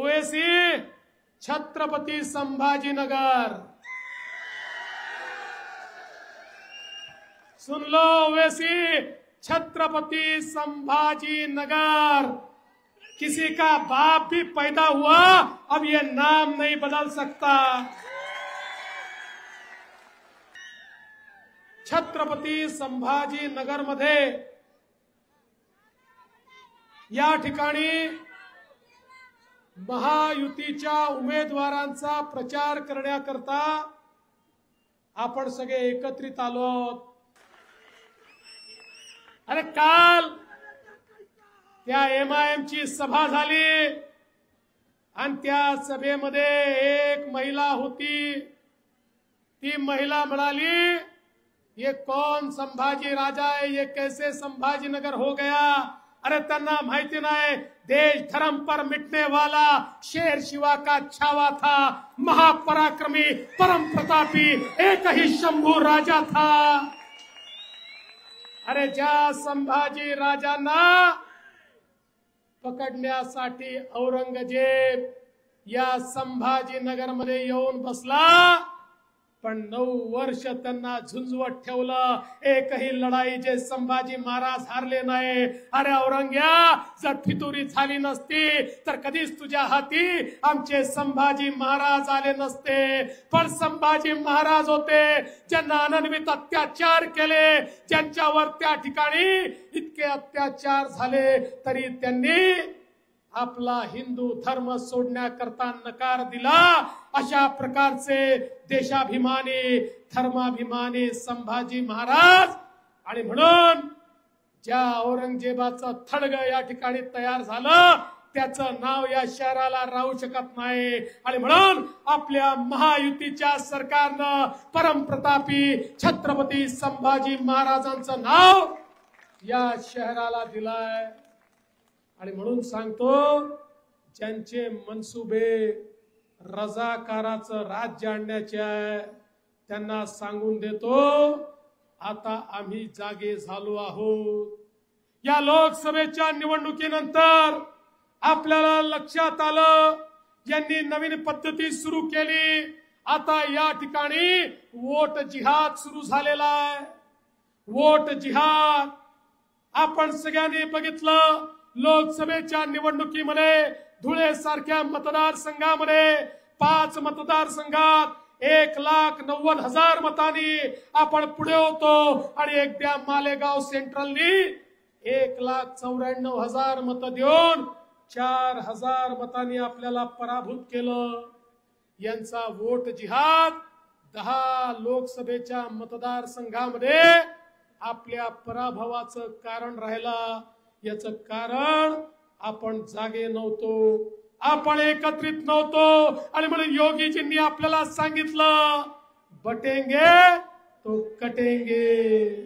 ओएसी छत्रपति संभाजी नगर सुन लो ओएसी छत्रपति संभाजी नगर किसी का बाप भी पैदा हुआ अब ये नाम नहीं बदल सकता छत्रपति संभाजी नगर मधे या ठिकाणी महायुतीच्या उमेदवारांचा प्रचार करण्याकरता आपण सगळे एकत्रित आलो अरे काल त्या एमआयएमची सभा झाली आणि त्या सभेमध्ये एक महिला होती ती महिला म्हणाली ये कौन संभाजी राजा आहे ये कैसे संभाजीनगर हो गया अरे त्यांना माहिती नाही देश धर्म पर मिटने वाला शेर शिवा का छावा था महापराक्रमी परम प्रतापी एक ही शंभू राजा था अरे ज्या संभाजी राजांना पकडण्यासाठी औरंगजेब या संभाजी मध्ये येऊन बसला पण नऊ वर्ष त्यांना झुंजवत ठेवलं एकही लढाई जे संभाजी महाराज हारले नाही अरे औरंग्या जर फितुरी झाली नसती तर कधीच तुझ्या हाती आमचे संभाजी महाराज आले नसते पण संभाजी महाराज होते ज्यांना अनन्वित अत्याचार केले ज्यांच्यावर त्या ठिकाणी इतके अत्याचार झाले तरी त्यांनी आपला हिंदू धर्म सोडण्याकरता नकार दिला अशा प्रकारचे देशाभिमानी धर्माभिमानी संभाजी महाराज आणि म्हणून ज्या औरंगजेबाचं थडग या ठिकाणी तयार झालं त्याचं नाव या शहराला राहू शकत नाही आणि म्हणून आपल्या महायुतीच्या सरकारनं परमप्रतापी छत्रपती संभाजी महाराजांचं नाव या शहराला दिलाय आणि म्हणून सांगतो ज्यांचे मनसुबे रजाकाराचं राज्य आणण्याचे आहे त्यांना सांगून देतो आता आम्ही जागे झालो आहोत या लोकसभेच्या निवडणुकीनंतर आपल्याला लक्षात आलं यांनी नवीन पद्धती सुरू केली आता या ठिकाणी वोट जिहाद सुरू झालेला आहे वोट जिहाद आपण सगळ्यांनी बघितलं लोकसभेच्या निवडणुकीमध्ये धुळे सारख्या मतदारसंघामध्ये पाच संघात एक लाख नव्वद हजार मतांनी आपण पुढे होतो आणि एकट्या मालेगाव सेंट्रलनी एक लाख चौऱ्याण्णव हजार मत देऊन चार हजार मतांनी आपल्याला पराभूत केलं यांचा वोट जिहाद दहा लोकसभेच्या मतदारसंघामध्ये आपल्या पराभवाचं कारण राहिला याच कारण आपण जागे नव्हतो आपण एकत्रित नव्हतो आणि म्हणून योगीजींनी आपल्याला सांगितलं बटेंगे तो कटेंगे